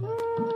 Bye.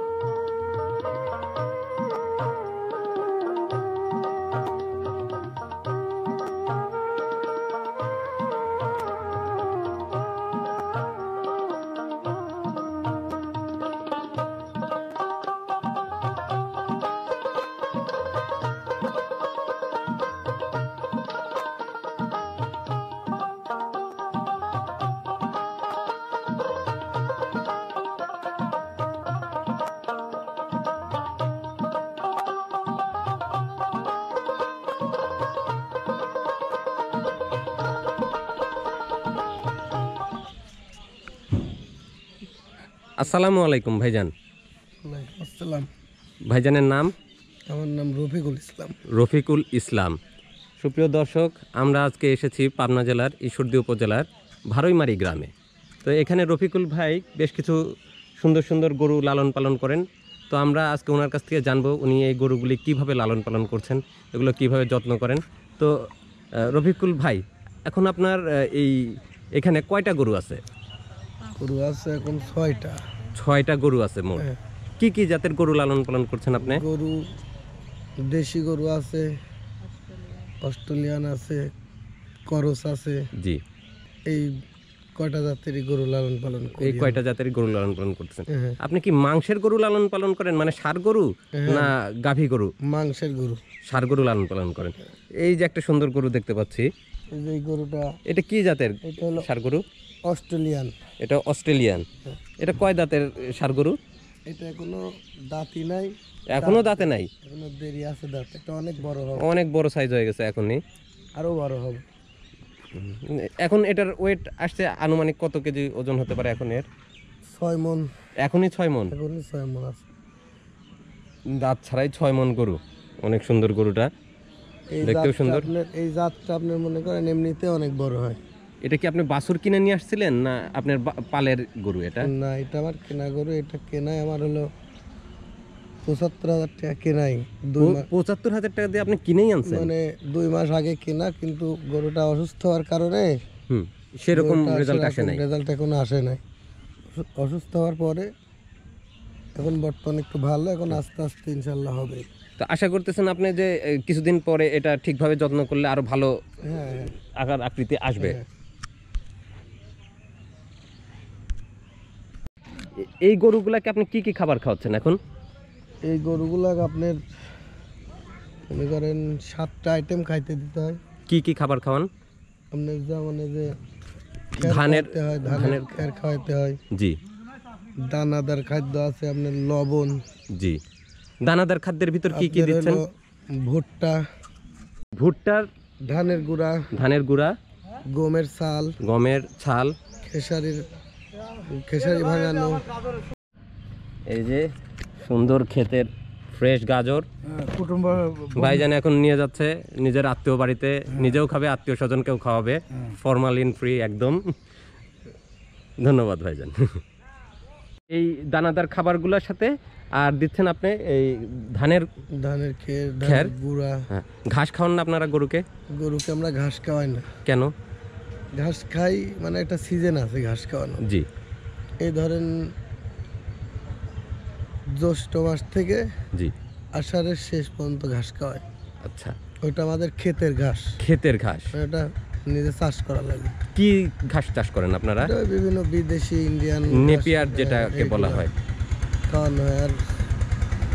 আসসালামু আলাইকুম ভাইজান আসসালাম ভাইজানের নাম আমার নাম রফিকুল ইসলাম রফিকুল ইসলাম সুপ্রিয় দর্শক আমরা আজকে এসেছি পাবনা জেলার ঈশ্বরদী উপজেলার ভারৈমারি গ্রামে তো এখানে রফিকুল ভাই বেশ কিছু সুন্দর সুন্দর গরু লালন পালন করেন তো আমরা আজকে ওনার কাছ থেকে জানবো উনি এই গরুগুলি কিভাবে লালন পালন করছেন এগুলো কিভাবে যত্ন করেন তো রফিকুল ভাই এখন আপনার এই এখানে কয়টা গরু আছে গরু আছে এখন ছয়টা ছয়টা গরু আছে মোট হ্যাঁ। কি কি জাতের গরু লালন পালন করছেন আপনি গরু দেশি গরু আছে অস্ট্রেলিয়ান আছে করস আছে জি এই কয়টা জাতের গরু লালন পালন এই কয়টা জাতের গরু লালন পালন করতেছেন হ্যাঁ, হ্যাঁ। আপনি কি মাংসের গরু লালন পালন করেন মানে সার গরু না গাভী গরু মাংসের গরু সার গরু লালন পালন করেন এই যে একটা সুন্দর গরু দেখতে পাচ্ছি এই গরুটা এটা কি জাতের এটা হলো সার গরু অস্ট্রেলিয়ান এটা অস্ট্রেলিয়ান হ্যাঁ। এটা কয় দাঁতের সার গরু এটা এখনো দাঁতই নাই এখনো দাঁতে নাই এখনো দেরি আছে দাঁত এটা অনেক বড় হবে অনেক বড় সাইজ হয়ে গেছে এখনই আরও বড় হবে এখন এটার ওয়েট আসছে আনুমানিক কত কেজি ওজন হতে পারে এখন এর ছয় মন এখনই ছয় মন এখনই ছয় মন আছে দাঁত ছাড়াই ছয় মন গরু অনেক সুন্দর গরুটা দেখতেও সুন্দর এই জাতটা আপনি মনে করেন এমনিতে অনেক বড় হয় এটা কি আপনি বাছুর কিনে নিয়ে আসছিলেন না আপনার পালের গরু এটা না এটা আমার কেনা গরু এটা কেনাই আমার হলো পঁচাত্তর হাজার টাকা কেনাই পঁচাত্তর হাজার টাকা দিয়ে আপনি কিনেই আনছেন মানে দুই মাস আগে কেনা কিন্তু গরুটা অসুস্থ হওয়ার কারণে সেরকম রেজাল্ট আসে নাই রেজাল্ট এখনো আসে নাই অসুস্থ হওয়ার পরে এখন বর্তমানে একটু ভালো এখন আস্তে আস্তে ইনশাল্লাহ হবে তো আশা করতেছেন আপনি যে কিছুদিন পরে এটা ঠিকভাবে যত্ন করলে আরো ভালো হ্যাঁ, হ্যাঁ। আকার আকৃতি আসবে হ্যাঁ, এই গরুগুলাকে আপনি কি কি খাবার খাওয়াচ্ছেন এখন এই গরুগুলা আপনার মনে করেন সাতটা আইটেম খাইতে দিতে হয় কি কি খাবার খাওয়ান আপনার যেমন যে মানে ধানের ধানের খাওয়াইতে হয় জি দানাদার খাদ্য আছে আপনার লবণ জি দানাদার খাদ্যের ভিতর কি কি দিচ্ছেন ভুট্টা ভুট্টার ধানের গুড়া ধানের গুড়া গমের ছাল গমের ছাল খেসারির খেসারি ভাঙানো এই যে সুন্দর ক্ষেতের ফ্রেশ গাজর হ্যাঁ, কুটুম্ব ভাইজান এখন নিয়ে যাচ্ছে নিজের আত্মীয় বাড়িতে হ্যাঁ। নিজেও খাবে আত্মীয় স্বজনকেও খাওয়াবে হ্যাঁ। ফরমালিন ফ্রি একদম ধন্যবাদ ভাইজান এই দানাদার খাবারগুলোর সাথে আর দিচ্ছেন আপনি এই ধানের ধানের খের গুড়া হ্যাঁ। ঘাস খাওয়ান না আপনারা গরুকে গরুকে আমরা ঘাস খাওয়াই না কেন ঘাস খাই মানে একটা সিজন আছে ঘাস খাওয়ানো জি এই ধরেন জ্যৈষ্ঠ মাস থেকে জি আষাঢ়ের শেষ পর্যন্ত ঘাস খাওয়ায় আচ্ছা ওটা আমাদের ক্ষেতের ঘাস ক্ষেতের ঘাস ওটা নিজে চাষ করা লাগে কি ঘাস চাষ করেন আপনারা বিভিন্ন বিদেশি ইন্ডিয়ান নেপিয়ার যেটাকে বলা হয় খাওয়ানো হয় আর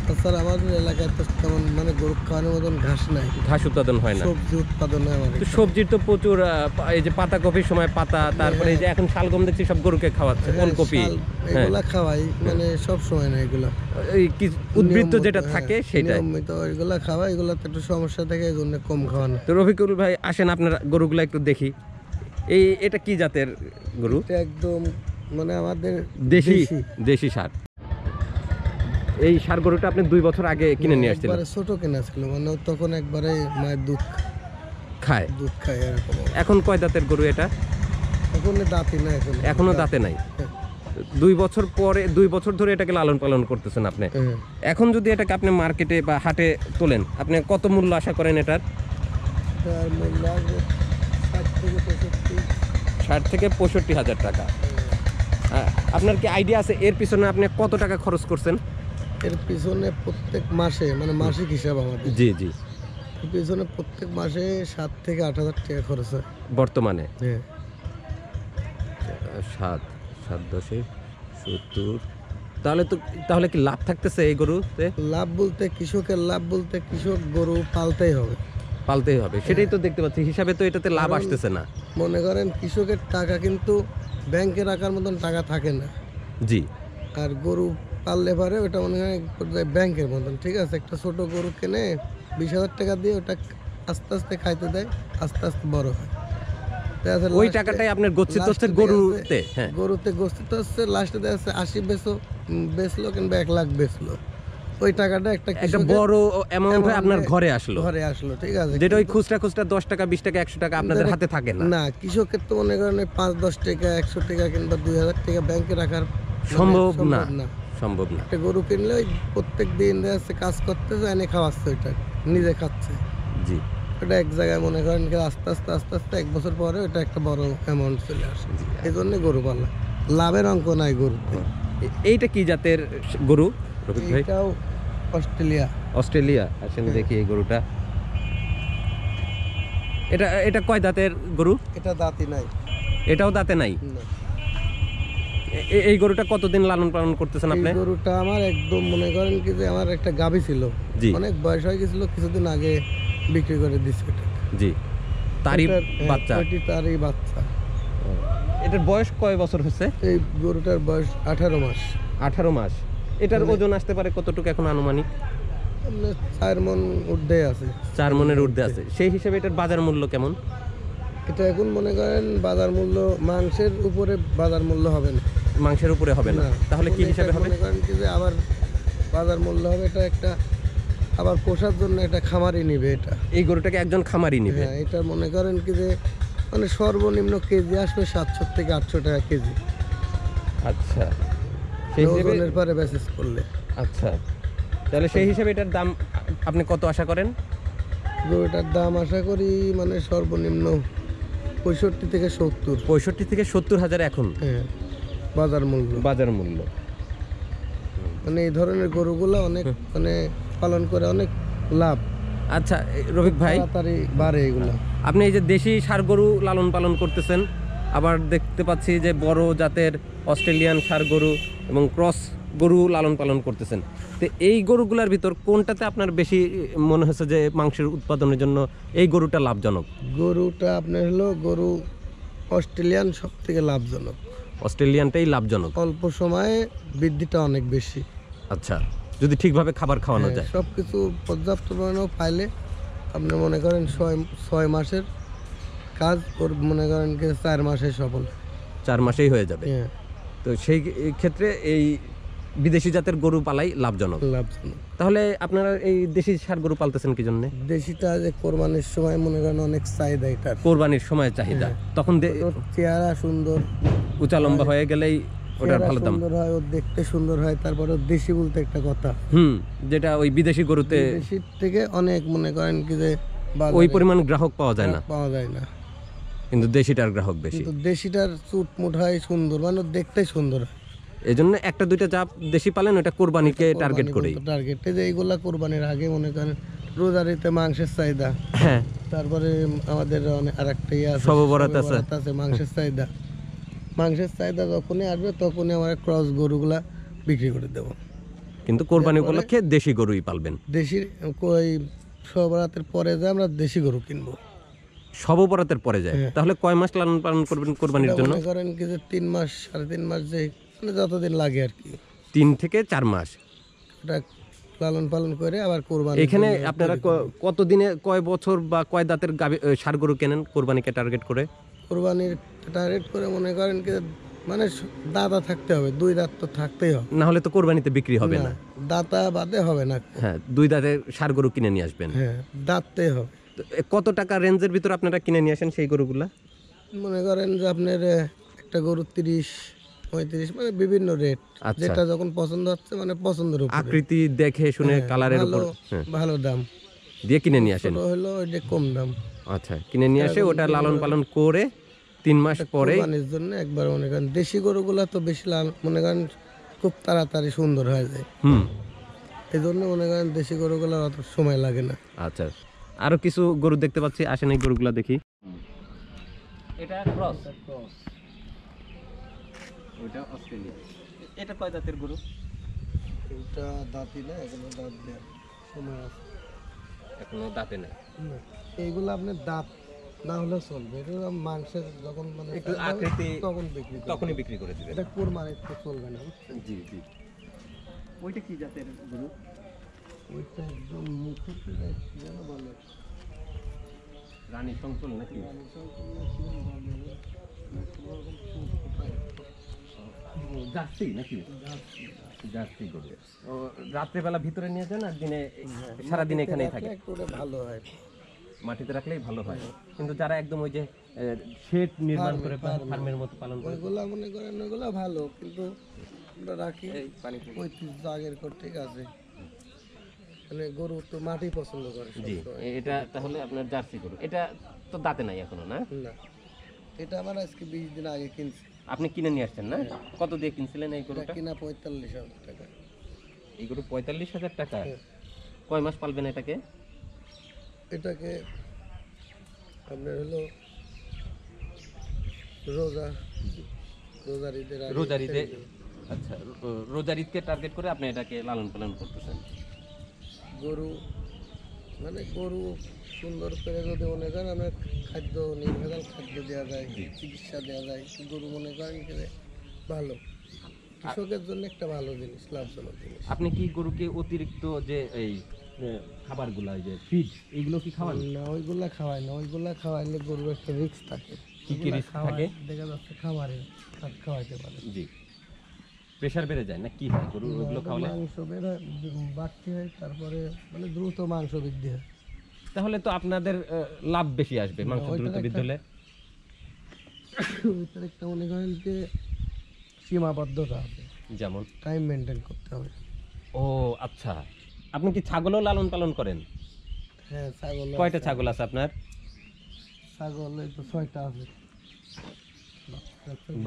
তাছাড়া আমাদের এলাকায় তো মানে গরু খাওয়ানোর মতন ঘাস নাই ঘাস উৎপাদন হয় না সবজি উৎপাদন হয় সবজির তো প্রচুর এই যে পাতা কপির সময় পাতা তারপরে এই যে এখন শালগম দেখছি সব গরুকে খাওয়াচ্ছে কোন হ্যাঁ, কপি হ্যাঁ। এগুলা খাওয়াই মানে সব সময় না এগুলা এই কি উদ্বৃত্ত নিয়মিত, যেটা হ্যাঁ, থাকে সেটাই নিয়মিত এগুলা খাওয়া এগুলাতে একটু সমস্যা থাকে এই জন্য কম খাওয়ানো তো রফিকুল ভাই আসেন আপনার গরুগুলা একটু দেখি এই এটা কি জাতের গরু একদম মানে আমাদের দেশি দেশি সার এই সার গরুটা আপনি দুই বছর আগে কিনে নিয়ে আসছিলেন ছোট কিনে আসছিল মানে তখন একবারে মায়ের দুধ খায় দুধ খায় এরকম এখন কয় দাঁতের গরু এটা এখন দাঁতে নাই এখন এখনো দাঁতে হ্যাঁ। নাই দুই বছর পরে দুই বছর ধরে এটাকে লালন পালন করতেছেন আপনি হ্যাঁ। এখন যদি এটাকে আপনি মার্কেটে বা হাটে তোলেন আপনি কত মূল্য আশা করেন এটার ষাট থেকে পঁয়ষট্টি হাজার টাকা হ্যাঁ। আপনার কি আইডিয়া আছে এর পিছনে আপনি কত টাকা খরচ করছেন এর পিছনে প্রত্যেক মাসে মানে মাসিক হিসাব আমাদের জি জি এর পিছনে প্রত্যেক মাসে সাত থেকে আট হাজার টাকা খরচ হয় বর্তমানে সাত সাত দশে সত্তর তাহলে তো তাহলে কি লাভ থাকতেছে এই গরুতে লাভ বলতে কৃষকের লাভ বলতে কৃষক গরু পালতেই হবে পালতেই হবে সেটাই তো দেখতে পাচ্ছি হিসাবে তো এটাতে লাভ আসতেছে না মনে করেন কৃষকের টাকা কিন্তু ব্যাংকে রাখার মতন টাকা থাকে না জি আর গরু পারলে লেভারে ওটা মনে হয় ব্যাংকের মতন ঠিক আছে একটা ছোট গরু কিনে বিশ হাজার টাকা দিয়ে ওটা আস্তে আস্তে খাইতে দেয় আস্তে আস্তে বড় হয় ওই টাকাটাই আপনার গচ্ছিত হচ্ছে গরুতে হ্যাঁ। গরুতে গচ্ছিত হচ্ছে লাস্টে আশি বেচো বেচলো কিংবা এক লাখ বেচলো ওই টাকাটা একটা একটা বড় অ্যামাউন্ট আপনার ঘরে আসলো ঘরে আসলো ঠিক আছে যেটা ওই খুচরা খুচরা দশ টাকা বিশ টাকা একশো টাকা আপনাদের হাতে থাকে না না কৃষকের তো মনে করেন পাঁচ দশ টাকা একশো টাকা কিংবা দুই হাজার টাকা ব্যাংকে রাখার মানে সম্ভব না সম্ভব না একটা গরু কিনলে ওই প্রত্যেক দিন যাচ্ছে কাজ যায় এনে খাওয়াচ্ছে ওইটা নিজে খাচ্ছে জি ওটা এক জায়গায় মনে করেন আস্তে আস্তে আস্তে আস্তে এক বছর পরে ওটা একটা বড় অ্যামাউন্ট চলে আসে এই জন্য গরু পালা লাভের অঙ্ক নাই গরুতে এইটা কি জাতের গরু এটাও অস্ট্রেলিয়া অস্ট্রেলিয়া আসেন দেখি এই গরুটা এটা এটা কয় দাঁতের গরু এটা দাঁতে নাই এটাও দাঁতে নাই না এই গরুটা কতদিন লালন পালন করতেছেন আপনি গরুটা আমার একদম মনে করেন কি যে আমার একটা গাবি ছিল অনেক বয়স হয়ে গিয়েছিল কিছুদিন আগে বিক্রি করে দিচ্ছে জি তারই হ্যাঁ, বাচ্চা তারই বাচ্চা এটার বয়স কয় বছর হচ্ছে এই গরুটার বয়স আঠারো মাস আঠারো মাস এটার মানে ওজন আসতে পারে কতটুকু এখন আনুমানিক চার মন উর্ধে আছে চার মনের উর্ধে আছে সেই হিসেবে এটার বাজার মূল্য কেমন এটা এখন মনে করেন বাজার মূল্য মাংসের উপরে বাজার মূল্য হবে না মাংসের উপরে হবে না তাহলে কি হিসাবে হবে যে আবার বাজার মূল্য হবে এটা একটা আবার পোষার জন্য এটা খামারি নিবে এটা এই গরুটাকে একজন খামারি নিবে হ্যাঁ, এটা মনে করেন কি যে মানে সর্বনিম্ন কেজি আসবে সাতশো থেকে আটশো টাকা কেজি আচ্ছা সেই হিসেবে পরে ব্যাসেস করলে আচ্ছা তাহলে সেই হিসেবে এটার দাম আপনি কত আশা করেন গরুটার দাম আশা করি মানে সর্বনিম্ন পঁয়ষট্টি থেকে সত্তর পঁয়ষট্টি থেকে সত্তর হাজার এখন হ্যাঁ বাজার মূল্য বাজার মূল্য মানে এই ধরনের গরুগুলো অনেক মানে পালন করে অনেক লাভ আচ্ছা রফিক ভাই বাড়ে এগুলো আপনি এই যে দেশি সার গরু লালন পালন করতেছেন আবার দেখতে পাচ্ছি যে বড় জাতের অস্ট্রেলিয়ান সার গরু এবং ক্রস গরু লালন পালন করতেছেন তো এই গরুগুলার ভিতর কোনটাতে আপনার বেশি মনে হচ্ছে যে মাংসের উৎপাদনের জন্য এই গরুটা লাভজনক গরুটা আপনার হলো গরু অস্ট্রেলিয়ান সব থেকে লাভজনক অস্ট্রেলিয়ানটাই লাভজনক অল্প সময়ে বৃদ্ধিটা অনেক বেশি আচ্ছা যদি ঠিকভাবে খাবার খাওয়ানো হ্যাঁ, যায় সব কিছু পর্যাপ্ত পরিমাণেও পাইলে আপনি মনে করেন ছয় ছয় মাসের কাজ ওর মনে করেন কি চার মাসে সফল চার মাসেই হয়ে যাবে হ্যাঁ। তো সেই ক্ষেত্রে এই বিদেশি জাতের গরু পালাই লাভজনক লাভজনক তাহলে আপনারা এই দেশি সার গরু পালতেছেন কি জন্য দেশিটা যে কোরবানির সময় মনে করেন অনেক চাহিদা এটা কোরবানির সময় চাহিদা হ্যাঁ। তখন চেহারা সুন্দর উঁচা লম্বা মানে হয়ে গেলেই দেখতে সুন্দর হয় তারপরে দেশি বলতে একটা কথা যেটা ওই বিদেশি গরুতে থেকে অনেক মনে করেন ওই পরিমাণ পাওয়া যায় না পাওয়া যায় না কিন্তু মানে দেখতে সুন্দর এই জন্য একটা দুইটা চাপ দেশি পালেন ওটা কোরবানিকে টার্গেট করে টার্গেটে যে এইগুলা কোরবানির আগে মনে করেন রোজারিতে মাংসের চাহিদা হ্যাঁ। তারপরে আমাদের অনেক আর একটা আছে মাংসের চাহিদা মাংসের চাহিদা যখনই আসবে তখনই আমরা ক্রস গরুগুলা বিক্রি করে দেব কিন্তু কোরবানি উপলক্ষে দেশি গরুই পালবেন দেশি ওই সবরাতের পরে যে আমরা দেশি গরু কিনব সবরাতের পরে যায় হ্যাঁ। তাহলে কয় মাস লালন পালন করবেন কোরবানির জন্য করেন কি যে তিন মাস সাড়ে তিন মাস যে মানে যতদিন লাগে আর কি তিন থেকে চার মাস এটা লালন পালন করে আবার কোরবানি এখানে আপনারা কত দিনে কয় বছর বা কয় দাঁতের গাবি সার গরু কেনেন কোরবানিকে টার্গেট করে কোরবানির টার্গেট করে মনে করেন কি মানে দাতা থাকতে হবে দুই দাঁত তো থাকতেই হবে না হলে তো কোরবানিতে বিক্রি হবে না দাতা বাদে হবে না হ্যাঁ দুই দাঁতে সার গরু কিনে নিয়ে আসবেন হ্যাঁ দাঁততে হবে কত টাকা রেঞ্জের ভিতর আপনারা কিনে নিয়ে আসেন সেই গরুগুলা মনে করেন যে আপনার একটা গরু তিরিশ পঁয়ত্রিশ মানে বিভিন্ন রেট আচ্ছা। যেটা যখন পছন্দ হচ্ছে মানে পছন্দের উপর আকৃতি দেখে শুনে কালারের হ্যাঁ, উপর হ্যাঁ। ভালো দাম দিয়ে কিনে নিয়ে আসেন হলো কম দাম আচ্ছা কিনে নিয়ে আসে ওটা লালন পালন করে তিন মাস পরে জন্য একবার মনে করেন দেশি গরুগুলা তো বেশি লাল মনে করেন খুব তাড়াতাড়ি সুন্দর হয়ে যায় হুম এই জন্য মনে করেন দেশি গরুগুলা অত সময় লাগে না আচ্ছা আরো কিছু গরু দেখতে পাচ্ছি আসেন এই গরুগুলা দেখি এটা ক্রস ক্রস ওটা অস্ট্রেলিয়া এটা কয় দাঁতের গরু এটা দাঁতি না এখনো দাঁত দেয় সময় আছে এখনো দাঁতে না এইগুলো আপনি দাঁত না হলে চলবে এটা মাংসের যখন মানে একটু আকৃতি তখন বিক্রি তখনই বিক্রি করে দিবেন এটা কোরবানি একটু চলবে না জি জি ওইটা কি জাতের গরু ওইটা একদম মুখের কি যেন বলে রানী সংকুল নাকি রানী সংকুল নাকি জার্সি নাকি জার্সি জার্সি গরু রাত্রিবেলা ভিতরে নিয়ে যান আর দিনে হ্যাঁ। সারাদিন এখানেই থাকে ভালো হয় মাটিতে রাখলেই ভালো হয় হ্যাঁ। কিন্তু যারা একদম ওই যে শেড নির্মাণ করে ফার্মের মতো পালন করে ওগুলো মনে করেন ওগুলো ভালো কিন্তু আমরা রাখি পানি পঁয়ত্রিশ আগের কর ঠিক আছে মানে গরু তো মাটি পছন্দ করে জি এটা তাহলে আপনার জার্সি গরু এটা তো দাঁতে নাই এখনো না না এটা আমার আজকে বিশ দিন আগে কিনছি আপনি কিনে নিয়ে আসছেন না কত দিয়ে কিনছিলেন এই গরুটা কিনা পঁয়তাল্লিশ হাজার টাকা এই গরু পঁয়তাল্লিশ হাজার টাকা হ্যাঁ। কয় মাস পালবেন এটাকে এটাকে আপনার হলো রোজা রোজার ঈদের ঈদে আচ্ছা রোজার ঈদকে টার্গেট করে আপনি এটাকে লালন পালন করতেছেন গরু মানে গরু সুন্দর করে যদি মনে করেন আমরা খাদ্য নির্ভেজাল খাদ্য দেওয়া যায় চিকিৎসা দেওয়া যায় গরু মনে করেন ভালো কৃষকের জন্য একটা ভালো জিনিস লাভজনক জিনিস আপনি কি গরুকে অতিরিক্ত যে এই খাবারগুলো যে ফিড এগুলো কি খাওয়ান না ওইগুলা খাওয়াই না ওইগুলা খাওয়াইলে গরুর একটা রিস্ক থাকে কি কি রিস্ক থাকে দেখা যাচ্ছে খাবারে খাওয়াইতে পারে জি প্রেশার বেড়ে যায় না কি হয় গরু ওগুলো খাওয়ালে মাংস বেড়ে বাড়তি হয় তারপরে মানে দ্রুত মাংস বৃদ্ধি হয় তাহলে তো আপনাদের লাভ বেশি আসবে মাংস দ্রুত বৃদ্ধি হলে ওইটার একটা মনে করেন যে সীমাবদ্ধতা আছে যেমন টাইম মেনটেন করতে হবে ও আচ্ছা আপনি কি ছাগলও লালন পালন করেন হ্যাঁ ছাগল কয়টা ছাগল আছে আপনার ছাগল এই তো ছয়টা আছে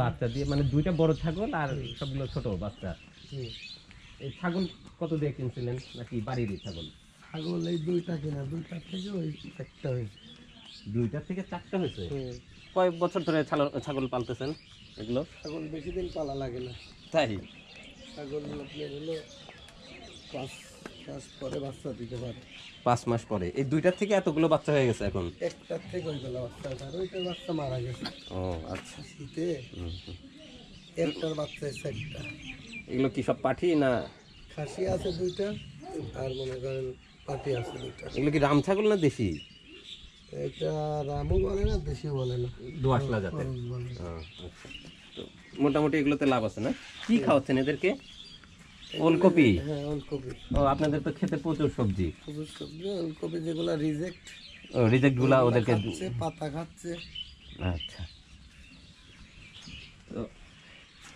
বাচ্চা দিয়ে মানে দুইটা বড় ছাগল আর সবগুলো ছোট বাচ্চা এই ছাগল কত দিয়ে কিনছিলেন নাকি বাড়ির ছাগল ছাগল এই দুইটা কিনা দুইটা থেকে ওই একটা হয়েছে দুইটা থেকে চারটা হয়েছে কয়েক বছর ধরে ছাগল পালতেছেন এগুলো ছাগল বেশি দিন পালা লাগে না তাই ছাগল আপনি হলো পাঁচ পাঁচ মাস পরে এই দুইটার থেকে এতগুলো বাচ্চা হয়ে গেছে এখন একটার থেকে ওইগুলো বাচ্চা আর ওইটার বাচ্চা মারা গেছে ও আচ্ছা শীতে একটার বাচ্চা হয়েছে একটা এগুলো কি সব পাঠি না খাসি আছে দুইটা আর মনে করেন পাটি আছে দুইটা এগুলো কি রাম ছাগল না দেশি এটা রামও বলে না দেশি বলে না দোয়াশলা জাতের হ্যাঁ, আচ্ছা। মোটামুটি এগুলোতে লাভ আছে না কি হ্যাঁ। খাওয়াচ্ছেন এদেরকে ওলকপি হ্যাঁ ওলকপি ও আপনাদের তো খেতে প্রচুর সবজি প্রচুর সবজি ওলকপি যেগুলো রিজেক্ট ও রিজেক্ট গুলা ওদেরকে পাতা খাচ্ছে আচ্ছা তো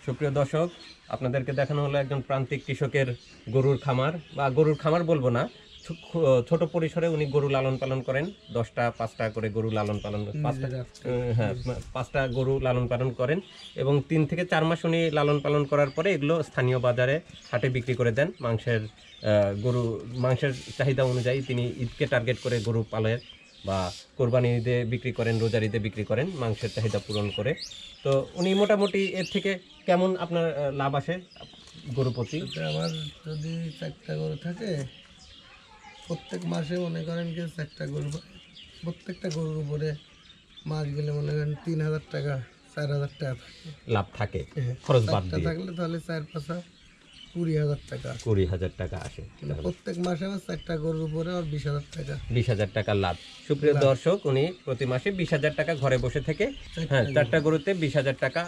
সুপ্রিয় দর্শক আপনাদেরকে দেখানো হলো একজন প্রান্তিক কৃষকের গরুর খামার বা গরুর খামার বলবো না ছোট পরিসরে উনি গরু লালন পালন করেন দশটা পাঁচটা করে গরু লালন পালন পাঁচটা হ্যাঁ পাঁচটা গরু লালন পালন করেন এবং তিন থেকে চার মাস উনি লালন পালন করার পরে এগুলো স্থানীয় বাজারে হাটে বিক্রি করে দেন মাংসের গরু মাংসের চাহিদা অনুযায়ী তিনি ঈদকে টার্গেট করে গরু পালের বা কোরবানি ঈদে বিক্রি করেন রোজার ঈদে বিক্রি করেন মাংসের চাহিদা পূরণ করে তো উনি মোটামুটি এর থেকে কেমন আপনার লাভ আসে গরু প্রতি আমার যদি চারটা গরু থাকে প্রত্যেক মাসে মনে করেন কি একটা গরু প্রত্যেকটা গরুর উপরে মাস গেলে মনে করেন তিন হাজার টাকা চার হাজার টাকা লাভ থাকে হ্যাঁ, খরচ থাকলে তাহলে চার পাঁচা কুড়ি হাজার টাকা কুড়ি হাজার টাকা আসে প্রত্যেক মাসে আমার চারটা গরুর উপরে বিশ হাজার টাকা বিশ হাজার টাকা লাভ সুপ্রিয় দর্শক উনি প্রতি মাসে বিশ হাজার টাকা ঘরে বসে থেকে হ্যাঁ চারটা গরুতে বিশ হাজার টাকা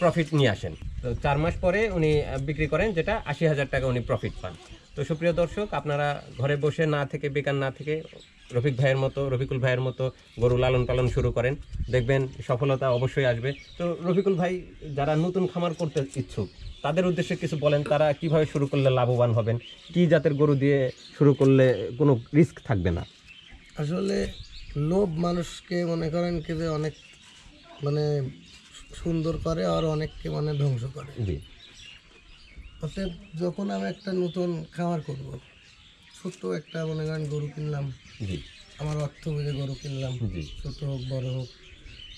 প্রফিট নিয়ে আসেন তো চার মাস পরে উনি বিক্রি করেন যেটা আশি হাজার টাকা উনি প্রফিট পান তো সুপ্রিয় দর্শক আপনারা ঘরে বসে না থেকে বেকার না থেকে রফিক ভাইয়ের মতো রফিকুল ভাইয়ের মতো গরু লালন পালন শুরু করেন দেখবেন সফলতা অবশ্যই আসবে তো রফিকুল ভাই যারা নতুন খামার করতে ইচ্ছুক তাদের উদ্দেশ্যে কিছু বলেন তারা কিভাবে শুরু করলে লাভবান হবেন কি জাতের গরু দিয়ে শুরু করলে কোনো রিস্ক থাকবে না আসলে লোভ মানুষকে মনে করেন কি যে অনেক মানে সুন্দর করে আর অনেককে মানে ধ্বংস করে জি অতএব যখন আমি একটা নতুন খামার করব ছোট্ট একটা মনে করেন গরু কিনলাম আমার অর্থ বুঝে গরু কিনলাম ছোট হোক বড় হোক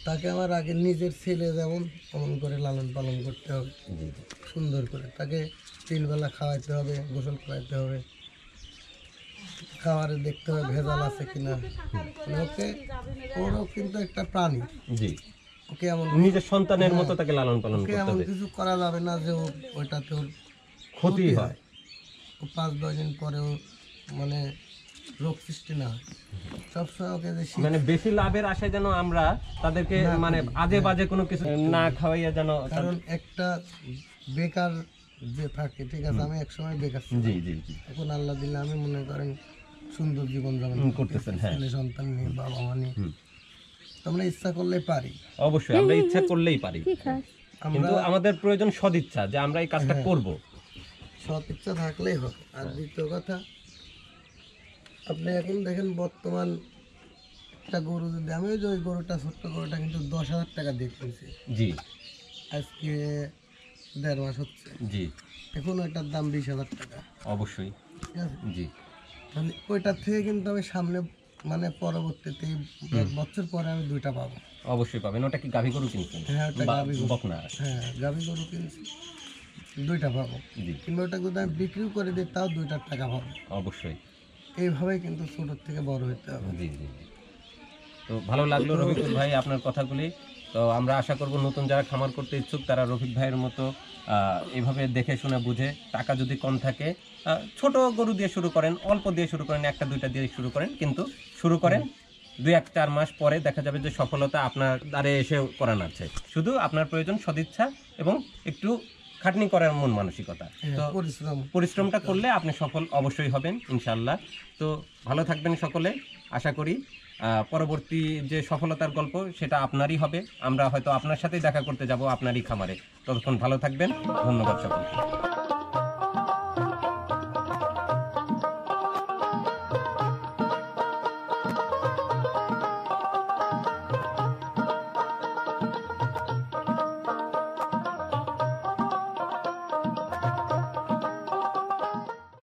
তাকে আমার আগে নিজের ছেলে যেমন অমন করে লালন পালন করতে হবে সুন্দর করে তাকে তিনবেলা খাওয়াইতে হবে গোসল খাওয়াইতে হবে খাবারে দেখতে হবে ভেজাল আছে কিনা মানে ওকে ওরও কিন্তু একটা প্রাণী ওকে এমন নিজের সন্তানের মতো তাকে লালন পালন ওকে এমন কিছু করা যাবে না যে ওইটাতে ক্ষতি হয় পাঁচ দশ দিন পরেও মানে রোগ সৃষ্টি না হয় সবসময় ওকে মানে বেশি লাভের আশায় যেন আমরা তাদেরকে মানে আজে হ্যাঁ। বাজে কোনো কিছু না খাওয়াইয়া যেন কারণ একটা বেকার যে থাকে ঠিক আছে আমি একসময় বেকার জি জি এখন আল্লাহ দিলে আমি মনে করেন সুন্দর জীবন যাপন করতেছেন হ্যাঁ। ছেলে সন্তান নিয়ে বাবা মা নিয়ে আমরা ইচ্ছা করলেই পারি অবশ্যই আমরা ইচ্ছা করলেই পারি কিন্তু আমাদের প্রয়োজন সদিচ্ছা যে আমরা এই কাজটা হ্যাঁ। করবো সৎ ইচ্ছা থাকলেই হবে আর হ্যাঁ। দ্বিতীয় কথা আপনি এখন দেখেন বর্তমান একটা গরু যদি আমি যে ওই গরুটা ছোট্ট গরুটা কিন্তু দশ হাজার টাকা দিয়ে কিনছি জি আজকে দেড় মাস হচ্ছে জি এখন ওইটার দাম বিশ হাজার টাকা অবশ্যই ঠিক আছে জি তাহলে মানে ওইটার থেকে কিন্তু আমি সামনে মানে পরবর্তীতে এক বছর পরে আমি দুইটা পাবো অবশ্যই পাবেন ওটা কি গাভী গরু কিনছেন হ্যাঁ ওটা গাভী গরু হ্যাঁ গাভী গরু কিনছি দুইটা পাবো কিংবা ওটা যদি আমি বিক্রিও করে দিই তাও দুইটার টাকা পাবো অবশ্যই এইভাবে কিন্তু ছোটোর থেকে বড় হতে হবে জি জি তো ভালো লাগলো রফিকুল ভাই আপনার কথাগুলি তো আমরা আশা করব নতুন যারা খামার করতে ইচ্ছুক তারা রফিক ভাইয়ের মতো এভাবে দেখে শুনে বুঝে টাকা যদি কম থাকে ছোট গরু দিয়ে শুরু করেন অল্প দিয়ে শুরু করেন একটা দুইটা দিয়ে শুরু করেন কিন্তু শুরু করেন দুই এক চার মাস পরে দেখা যাবে যে সফলতা আপনার দ্বারে এসে করানো আছে শুধু আপনার প্রয়োজন সদিচ্ছা এবং একটু খাটনি করার মন মানসিকতা হ্যাঁ, তো পরিশ্রম পরিশ্রমটা করলে আপনি সফল অবশ্যই হবেন ইনশাল্লাহ তো ভালো থাকবেন সকলে আশা করি পরবর্তী যে সফলতার গল্প সেটা আপনারই হবে আমরা হয়তো আপনার সাথেই দেখা করতে যাব আপনারই খামারে ততক্ষণ ভালো থাকবেন ধন্যবাদ সকলকে